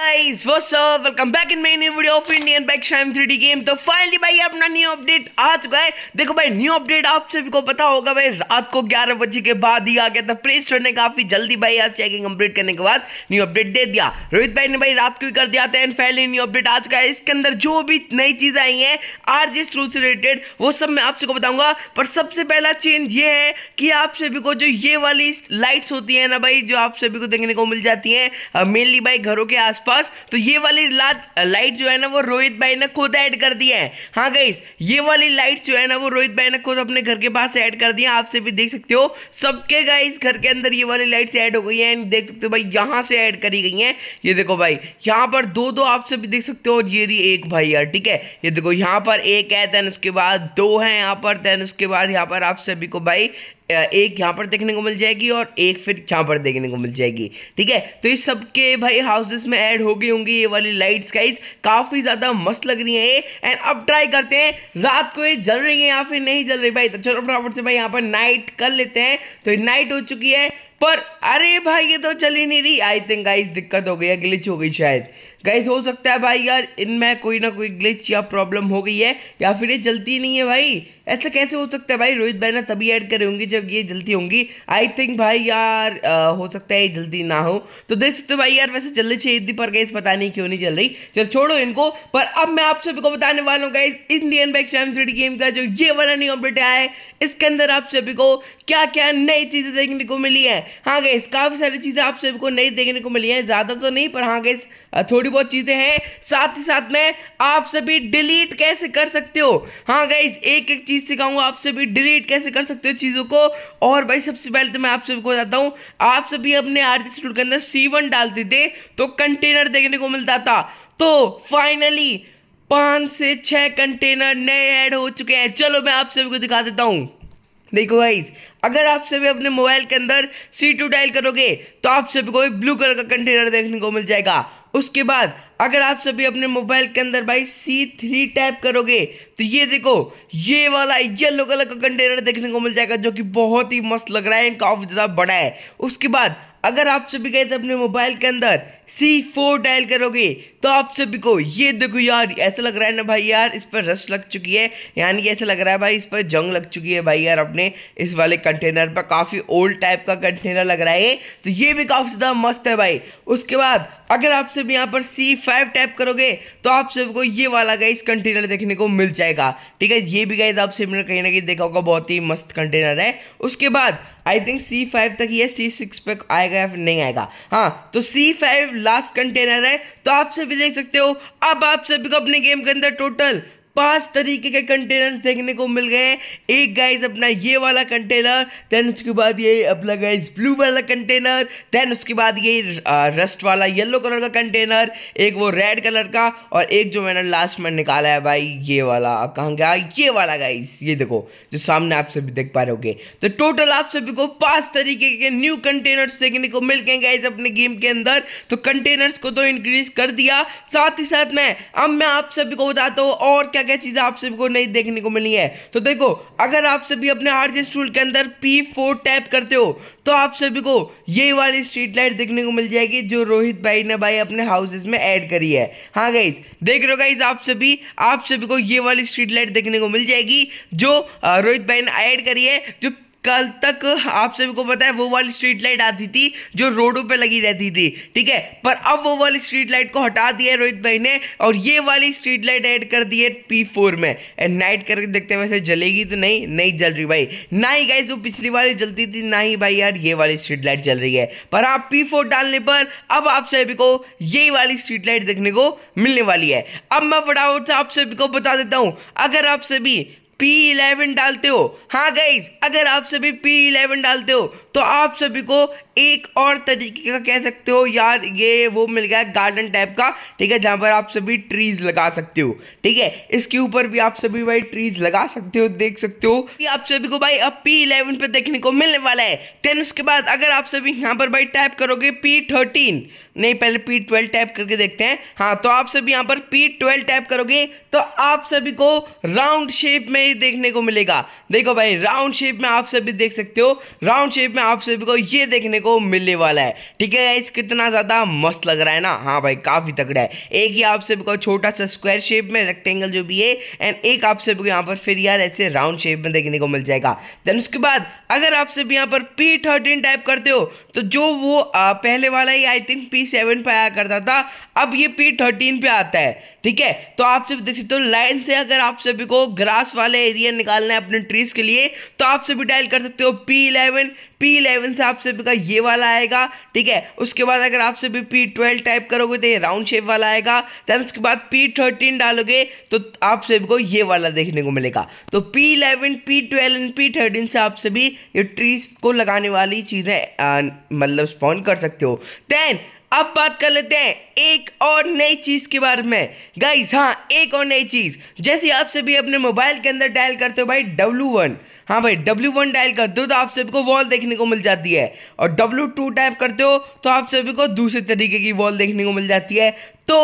Guys, what's up? Welcome back in my new video of Indian bike शाइम 3D Game. तो finally भाई अपना new update आ चुका है देखो भाई new update आप सभी को पता होगा भाई रात को 11 बजे के बाद ही आ गया था Play Store ने काफी जल्दी भाई आज checking complete करने के बाद new update दे दिया रोहित भाई ने भाई रात को ही कर दिया था And finally new update आ चुका है इसके अंदर जो भी नई चीज आई है आर जिस रूल से रिलेटेड वो सब मैं आप सभी को बताऊंगा पर सबसे पहला change ये है कि आप सभी को जो ये वाली lights होती है ना भाई जो आप सभी को देखने को मिल जाती है मेनली भाई घरों के आसपास आसपास तो ये वाली लाइट जो है ना वो रोहित भाई ने खुद ऐड कर दिया है हाँ गई ये वाली लाइट जो है ना वो रोहित भाई ने खुद अपने घर के पास ऐड कर दिया आपसे भी देख सकते हो सबके गाइस घर के अंदर ये वाली लाइट्स ऐड हो गई है एंड देख सकते हो भाई यहाँ से ऐड करी गई हैं ये देखो भाई यहाँ पर दो दो आप सभी देख सकते हो और ये रही एक भाई यार ठीक है ये देखो यहाँ पर एक है देन उसके बाद दो है यहाँ पर देन उसके बाद यहाँ पर आप सभी को भाई एक यहाँ पर देखने को मिल जाएगी और एक फिर यहाँ पर देखने को मिल जाएगी ठीक है तो इस सब के भाई हाउसेस में ऐड हो गई होंगी ये वाली लाइट्स गाइस काफ़ी ज़्यादा मस्त लग रही है एंड अब ट्राई करते हैं रात को ये जल रही है या फिर नहीं जल रही भाई तो चलो फटाफट से भाई यहाँ पर नाइट कर लेते हैं तो नाइट हो चुकी है पर अरे भाई ये तो चल ही नहीं रही आई थिंक गाइस दिक्कत हो गई है ग्लिच हो गई शायद गाइस हो सकता है भाई यार इनमें कोई ना कोई ग्लिच या प्रॉब्लम हो गई है या फिर ये जलती नहीं है भाई ऐसा कैसे हो सकता है भाई रोहित बैना तभी ऐड करे होंगे जब ये जल्दी होंगी आई थिंक भाई यार आ, हो सकता है ये जल्दी ना हो तो देख सकते हो भाई यार वैसे जल्दी चाहिए थी पर गई पता नहीं क्यों नहीं चल रही चल छोड़ो इनको पर अब मैं आप सभी को बताने वाला हूँ guys Indian bike city game का जो ये वाला नहीं अपडेट आया है इसके अंदर आप सभी को क्या क्या नई चीज़ें देखने को मिली है हाँ गई काफ़ी सारी चीज़ें आप सभी को नई देखने को मिली हैं ज़्यादा तो नहीं पर हाँ गई थोड़ी बहुत चीज़ें हैं साथ ही साथ में आप सभी डिलीट कैसे कर सकते हो हाँ गई एक एक चीज़ चीज़ सिखाऊंगा आप सभी डिलीट कैसे कर सकते हो चीज़ों को और भाई सबसे पहले तो मैं आप सभी को बताता हूँ आप सभी अपने आरती स्टूड के अंदर सी वन डालते थे तो कंटेनर देखने को मिलता था तो फाइनली पांच से छह कंटेनर नए ऐड हो चुके हैं चलो मैं आप सभी को दिखा देता हूँ देखो भाई अगर आप सभी अपने मोबाइल के अंदर सी टू डायल करोगे तो आप सभी को ब्लू कलर का कंटेनर देखने को मिल जाएगा उसके बाद अगर आप सभी अपने मोबाइल के अंदर भाई सी थ्री टाइप करोगे तो ये देखो ये वाला येलो कलर का कंटेनर देखने को मिल जाएगा जो कि बहुत ही मस्त लग रहा है एंड काफ़ी ज़्यादा बड़ा है उसके बाद अगर आप सभी गए थे अपने मोबाइल के अंदर सी फोर डायल करोगे तो आप सभी को ये देखो यार ऐसा लग रहा है ना भाई यार इस पर रश लग चुकी है यानी कि ऐसा लग रहा है भाई इस पर जंग लग चुकी है भाई यार अपने इस वाले कंटेनर पर काफ़ी ओल्ड टाइप का कंटेनर लग रहा है तो ये भी काफ़ी ज़्यादा मस्त है भाई उसके बाद अगर आप सब यहाँ पर सी फाइव टाइप करोगे तो आप सबको ये वाला गाइस कंटेनर देखने को मिल जाएगा ठीक है ये भी गाइस आप ने कहीं ना कहीं देखा होगा बहुत ही मस्त कंटेनर है उसके बाद आई थिंक सी फाइव तक ये सी सिक्स पे आएगा या फिर नहीं आएगा हाँ तो सी फाइव लास्ट कंटेनर है तो आप सभी देख सकते हो अब आप सभी को अपने गेम के अंदर टोटल पांच तरीके के कंटेनर्स देखने को मिल गए एक गाइस अपना ये वाला कंटेनर देन उसके बाद ये अपना गाइस ब्लू वाला कंटेनर देन उसके बाद ये रस्ट वाला येलो कलर का कंटेनर एक वो रेड कलर का और एक जो मैंने लास्ट में निकाला है भाई ये वाला कहाँ गया ये वाला गाइस ये देखो जो सामने आप सभी देख पा रहे हो तो टोटल आप सभी को पांच तरीके के न्यू कंटेनर्स देखने को मिल गए गाइज अपने गेम के अंदर तो कंटेनर्स को तो इंक्रीज कर दिया साथ ही साथ में अब मैं आप सभी को बताता हूँ और क्या क्या चीज़ें आप सभी को नहीं देखने को मिली है तो देखो अगर आप सभी अपने हार्जेस्ट टूल के अंदर पी फोर टैप करते हो तो आप सभी को ये वाली स्ट्रीट लाइट देखने को मिल जाएगी जो रोहित भाई ने भाई अपने हाउसेज में ऐड करी है हाँ गाइज देख रहे हो गाइज आप सभी आप सभी को ये वाली स्ट्रीट लाइट देखने को मिल जाएगी जो रोहित भाई ने ऐड करी है जो कल तक आप सभी को पता है वो वाली स्ट्रीट लाइट आती थी जो रोडों पे लगी रहती थी ठीक है पर अब वो वाली स्ट्रीट लाइट को हटा दिया है रोहित भाई ने और ये वाली स्ट्रीट लाइट ऐड कर दी है पी फोर में एंड नाइट करके देखते हैं वैसे जलेगी तो नहीं नहीं जल रही भाई ना ही गाइस वो पिछली वाली जलती थी ना ही भाई यार ये वाली स्ट्रीट लाइट जल रही है पर आप पी फोर डालने पर अब आप सभी को ये वाली स्ट्रीट लाइट देखने को मिलने वाली है अब मैं फटाफट आप सभी को बता देता हूँ अगर आप सभी पी इलेवन डालते हो हाँ गाइज अगर आप सभी पी इलेवन डालते हो तो आप सभी को एक और तरीके का कह सकते हो यार ये वो मिल गया गार्डन टाइप का ठीक है जहाँ पर आप सभी ट्रीज लगा सकते हो ठीक है इसके ऊपर भी आप सभी भाई ट्रीज लगा सकते हो देख सकते हो कि आप सभी को भाई अब पी इलेवन पे देखने को मिलने वाला है देन उसके बाद अगर आप सभी यहाँ पर भाई टाइप करोगे पी थर्टीन नहीं पहले पी ट्वेल्व टाइप करके देखते हैं हाँ तो आप सभी यहाँ पर पी ट्वेल्व टाइप करोगे तो आप सभी को राउंड शेप में ही देखने को मिलेगा देखो भाई राउंड शेप में आप सभी देख सकते हो राउंड शेप में आप सभी को ये देखने को मिलने वाला है ठीक है गाइस कितना ज़्यादा मस्त लग रहा है ना हाँ भाई काफ़ी तगड़ा है एक ही आप सभी को छोटा सा स्क्वायर शेप में रेक्टेंगल जो भी है एंड एक आप सभी को यहाँ पर फिर यार ऐसे राउंड शेप में देखने को मिल जाएगा देन उसके बाद अगर आप सभी यहाँ पर पी थर्टीन टाइप करते हो तो जो वो आ, पहले वाला ही आई थिंक पी सेवन पे आया करता था अब ये पी थर्टीन पे आता है ठीक है तो आप सभी देख सकते हो लाइन से अगर आप सभी को ग्रास वाले नया एरिया निकालना है अपने ट्रीज के लिए तो आप सभी डायल कर सकते हो पी इलेवन पी इलेवन से आप सभी का ये वाला आएगा ठीक है उसके बाद अगर आप सभी पी ट्वेल्व टाइप करोगे तो ये राउंड शेप वाला आएगा दैन उसके बाद पी थर्टीन डालोगे तो आप सभी को ये वाला देखने को मिलेगा तो P eleven P twelve and P thirteen से आप सभी ये ट्रीज को लगाने वाली चीज़ें मतलब स्पॉन कर सकते हो देन अब बात कर लेते हैं एक और नई चीज़ के बारे में गाइस हाँ एक और नई चीज़ जैसे आप सभी अपने मोबाइल के अंदर डायल करते हो भाई डब्ल्यू वन हाँ भाई डब्ल्यू वन डायल करते हो तो आप सभी को वॉल देखने को मिल जाती है और डब्ल्यू टू टाइप करते हो तो आप सभी को दूसरे तरीके की वॉल देखने को मिल जाती है तो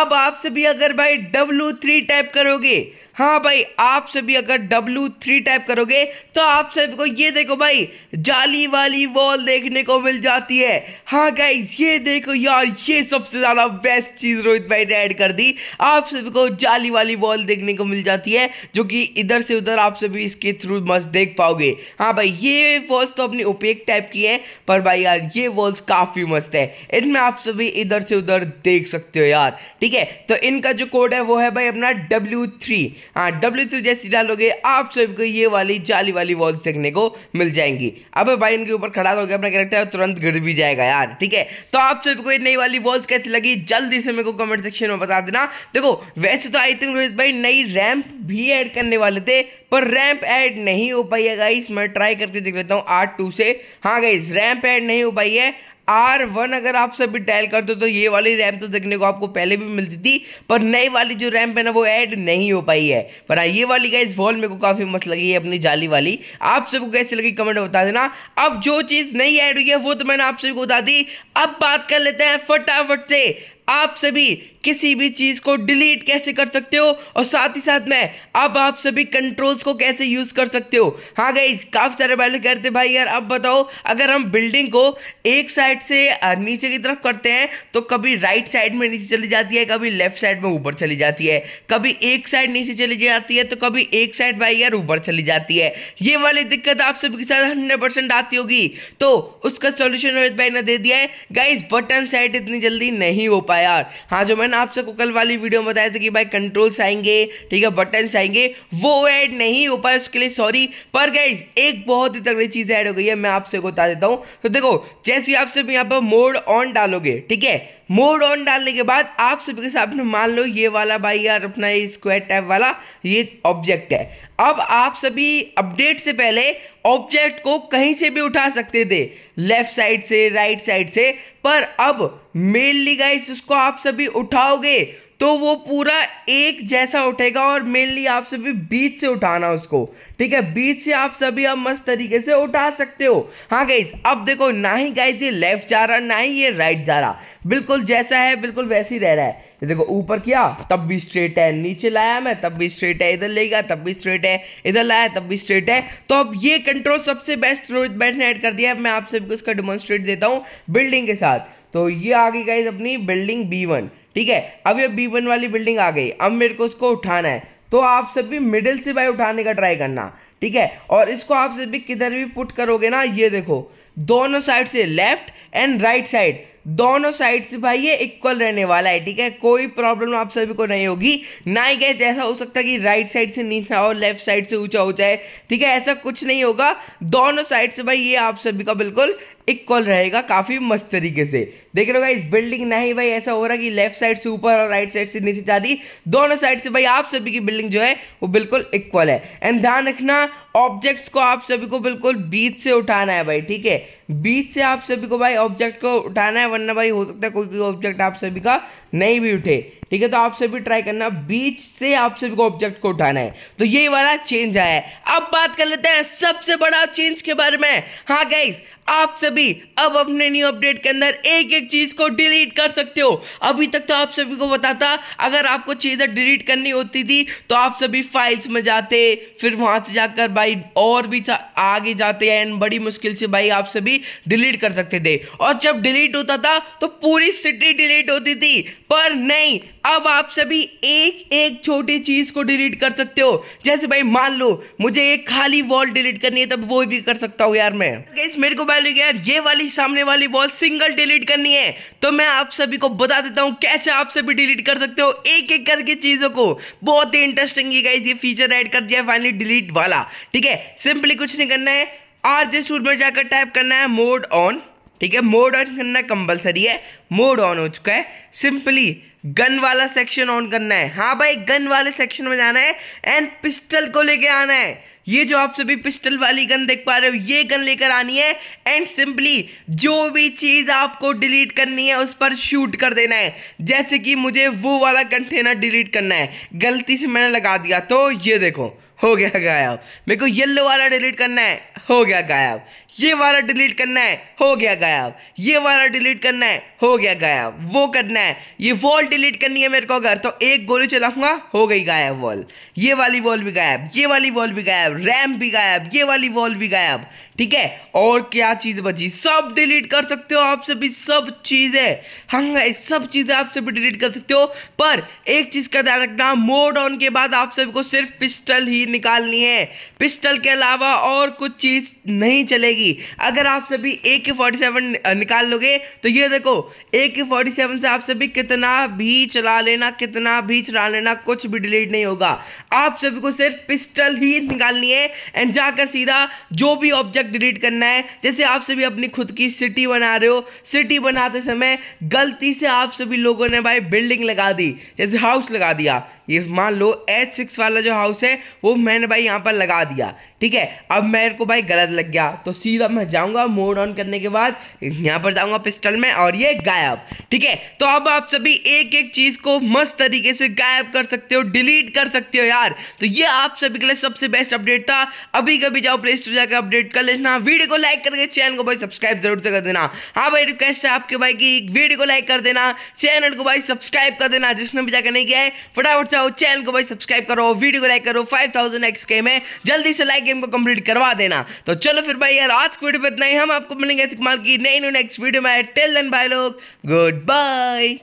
अब आप सभी अगर भाई डब्ल्यू थ्री टाइप करोगे हाँ भाई आप सभी अगर W3 थ्री टाइप करोगे तो आप सभी को ये देखो भाई जाली वाली वॉल देखने को मिल जाती है हाँ गाइज ये देखो यार ये सबसे ज़्यादा बेस्ट चीज़ रोहित भाई ने ऐड कर दी आप सभी को जाली वाली वॉल देखने को मिल जाती है जो कि इधर से उधर आप सभी इसके थ्रू मस्त देख पाओगे हाँ भाई ये वॉल्स तो अपनी ओपेक टाइप की है पर भाई यार ये वॉल्स काफ़ी मस्त है इनमें आप सभी इधर से उधर देख सकते हो यार ठीक है तो इनका जो कोड है वो है भाई अपना डब्ल्यू थ्री हाँ डब्ल्यू थ्री जैसी डालोगे आप सभी को ये वाली जाली वाली वॉल्स देखने को मिल जाएंगी अब भाई इनके ऊपर खड़ा तो हो गया अपना कैरेक्टर तुरंत गिर भी जाएगा यार ठीक है तो आप सभी को ये नई वाली वॉल्स कैसी लगी जल्दी से मेरे को कमेंट सेक्शन में बता देना देखो वैसे तो आई थिंक रोहित भाई नई रैम्प भी ऐड करने वाले थे पर रैंप ऐड नहीं हो पाई है गाइस मैं ट्राई करके देख लेता हूँ आठ टू से हाँ गाइस रैंप ऐड नहीं हो पाई है आर वन अगर आप सभी डायल करते हो तो ये वाली रैम तो देखने को आपको पहले भी मिलती थी पर नई वाली जो रैम है ना वो ऐड नहीं हो पाई है पर हाँ, ये वाली गाइज वॉल मेरे को काफ़ी मस्त लगी है अपनी जाली वाली आप सबको कैसी लगी कमेंट में बता देना अब जो चीज़ नहीं ऐड हुई है वो तो मैंने आप सभी को बता दी अब बात कर लेते हैं फटाफट से आप सभी किसी भी चीज़ को डिलीट कैसे कर सकते हो और साथ ही साथ में अब आप सभी कंट्रोल्स को कैसे यूज़ कर सकते हो हाँ गई काफ़ी सारे पहले करते भाई यार अब बताओ अगर हम बिल्डिंग को एक साइड से नीचे की तरफ करते हैं तो कभी राइट साइड में नीचे चली जाती है कभी लेफ्ट साइड में ऊपर चली जाती है कभी एक साइड नीचे चली जाती है तो कभी एक साइड भाई यार ऊपर चली जाती है ये वाली दिक्कत आप सभी के साथ हंड्रेड आती होगी तो उसका सोल्यूशन भाई ने दे दिया है गाइज बटन साइड इतनी जल्दी नहीं हो पाया यार हाँ जो मैंने आपसे कुकल वाली वीडियो में बताया था कि भाई कंट्रोल्स आएंगे ठीक है बटन आएंगे वो ऐड नहीं हो पाए उसके लिए सॉरी पर गाइज एक बहुत ही तगड़ी चीज़ ऐड हो गई है मैं आपसे बता देता हूँ तो देखो जैसे आप सब यहाँ पर मोड ऑन डालोगे ठीक है मोड ऑन डालने के बाद आप सभी के सामने मान लो ये वाला भाई यार अपना ये स्क्वायर टाइप वाला ये ऑब्जेक्ट है अब आप सभी अपडेट से पहले ऑब्जेक्ट को कहीं से भी उठा सकते थे लेफ्ट साइड से राइट साइड से पर अब मेनली गाइस इसको आप सभी उठाओगे तो वो पूरा एक जैसा उठेगा और मेनली आप सभी बीच से उठाना उसको ठीक है बीच से आप सभी अब मस्त तरीके से उठा सकते हो हाँ गाइज अब देखो ना ही गाइज ये लेफ्ट जा रहा ना ही ये राइट जा रहा बिल्कुल जैसा है बिल्कुल वैसे ही रह रहा है ये देखो ऊपर किया तब भी स्ट्रेट है नीचे लाया मैं तब भी स्ट्रेट है इधर ले गया तब भी स्ट्रेट है इधर लाया तब भी स्ट्रेट है तो अब ये कंट्रोल सबसे बेस्ट रोहित बैठ ने एड कर दिया मैं आप को इसका डेमोन्स्ट्रेट देता हूँ बिल्डिंग के साथ तो ये आ गई गाइज अपनी बिल्डिंग बी वन ठीक है अब ये बी वन वाली बिल्डिंग आ गई अब मेरे को इसको उठाना है तो आप सब भी मिडिल से भाई उठाने का ट्राई करना ठीक है और इसको आप सब भी किधर भी पुट करोगे ना ये देखो दोनों साइड से लेफ्ट एंड राइट साइड दोनों साइड से भाई ये इक्वल रहने वाला है ठीक है कोई प्रॉब्लम आप सभी को नहीं होगी ना ही कहते ऐसा हो सकता है कि राइट साइड से नीचा और लेफ्ट साइड से ऊंचा हो जाए ठीक है ऐसा कुछ नहीं होगा दोनों साइड से भाई ये आप सभी का बिल्कुल इक्वल रहेगा काफ़ी मस्त तरीके से देख रहे हो इस बिल्डिंग नहीं भाई ऐसा हो रहा कि लेफ्ट साइड से ऊपर और राइट साइड से नीचे जा रही दोनों साइड से भाई आप सभी की बिल्डिंग जो है वो बिल्कुल इक्वल है एंड ध्यान रखना ऑब्जेक्ट्स को आप सभी को बिल्कुल बीच से उठाना है भाई ठीक है बीच से आप सभी को भाई ऑब्जेक्ट को उठाना है वरना भाई हो सकता है कोई कोई ऑब्जेक्ट आप सभी का नहीं भी उठे ठीक है तो आप सभी ट्राई करना बीच से आप सभी को ऑब्जेक्ट को उठाना है तो ये वाला चेंज आया है अब बात कर लेते हैं सबसे बड़ा चेंज के बारे में हाँ गाइस आप सभी अब अपने न्यू अपडेट के अंदर एक एक चीज को डिलीट कर सकते हो अभी तक तो आप सभी को बताता अगर आपको चीजें डिलीट करनी होती थी तो आप सभी फाइल्स में जाते फिर वहां से जाकर भाई और भी आगे जाते हैं एंड बड़ी मुश्किल से भाई आप सभी डिलीट कर सकते थे और जब डिलीट होता था तो पूरी सिटी डिलीट होती थी पर नहीं अब आप सभी एक एक छोटी चीज को डिलीट कर सकते हो जैसे भाई मान लो मुझे एक खाली वॉल डिलीट करनी है तब वो भी कर सकता हूँ यार मैं इस मेरे को भाई यार ये वाली सामने वाली वॉल सिंगल डिलीट करनी है तो मैं आप सभी को बता देता हूँ कैसे आप सभी डिलीट कर सकते हो एक एक करके चीजों को बहुत ही इंटरेस्टिंग ये फीचर एड कर दिया फाइनली डिलीट वाला ठीक है सिंपली कुछ नहीं करना है आर जिस स्टूड में जाकर टाइप करना है मोड ऑन ठीक है मोड ऑन करना कंपलसरी है मोड ऑन हो चुका है सिंपली गन वाला सेक्शन ऑन करना है हाँ भाई गन वाले सेक्शन में जाना है एंड पिस्टल को लेके आना है ये जो आप सभी पिस्टल वाली गन देख पा रहे हो ये गन लेकर आनी है एंड सिंपली जो भी चीज़ आपको डिलीट करनी है उस पर शूट कर देना है जैसे कि मुझे वो वाला कंटेनर डिलीट करना है गलती से मैंने लगा दिया तो ये देखो हो गया गायब मेरे को येलो वाला डिलीट करना है हो गया गायब ये वाला डिलीट करना है हो गया गायब ये वाला डिलीट करना है हो गया गायब वो करना है ये वॉल डिलीट करनी है मेरे को अगर तो एक गोली चलाऊंगा हो गई गायब वॉल ये वाली वॉल भी गायब ये वाली वॉल भी गायब रैम भी गायब ये वाली वॉल भी गायब ठीक है और क्या चीज़ बची सब डिलीट कर सकते हो आप सभी सब चीज़ें हाँ सब चीज़ें आप सभी डिलीट कर सकते हो पर एक चीज़ का ध्यान रखना मोड ऑन के बाद आप सभी को सिर्फ पिस्टल ही निकालनी है पिस्टल के अलावा और कुछ चीज़ नहीं चलेगी अगर आप सभी ए के फोर्टी सेवन निकाल लोगे तो ये देखो ए के फोर्टी सेवन से आप सभी कितना भी चला लेना कितना भी चला लेना कुछ भी डिलीट नहीं होगा आप सभी को सिर्फ पिस्टल ही निकालनी है एंड जाकर सीधा जो भी ऑब्जेक्ट तक डिलीट करना है जैसे आप सभी अपनी खुद की सिटी बना रहे हो सिटी बनाते समय गलती से आप सभी लोगों ने भाई बिल्डिंग लगा दी जैसे हाउस लगा दिया ये मान लो एच सिक्स वाला जो हाउस है वो मैंने भाई यहाँ पर लगा दिया ठीक है अब मेरे को भाई गलत लग गया तो सीधा मैं जाऊँगा मोड ऑन करने के बाद यहाँ पर जाऊँगा पिस्टल में और ये गायब ठीक है तो अब आप सभी एक एक चीज़ को मस्त तरीके से गायब कर सकते हो डिलीट कर सकते हो यार तो ये आप सभी के लिए सबसे बेस्ट अपडेट था अभी कभी जाओ प्ले स्टोर जाकर अपडेट कर ले देना वीडियो को लाइक करके चैनल को भाई सब्सक्राइब जरूर से कर देना हाँ भाई रिक्वेस्ट है आपके भाई की वीडियो को लाइक कर देना चैनल को भाई सब्सक्राइब कर देना जिसने भी जाकर नहीं किया है फटाफट से चैनल को भाई सब्सक्राइब करो वीडियो को लाइक करो फाइव थाउजेंड एक्स गेम है जल्दी से लाइक गेम को कंप्लीट करवा देना तो चलो फिर भाई यार आज की वीडियो में इतना ही हम आपको मिलेंगे कमाल की नई नई नेक्स्ट वीडियो में टेल देन बाय लोग गुड बाय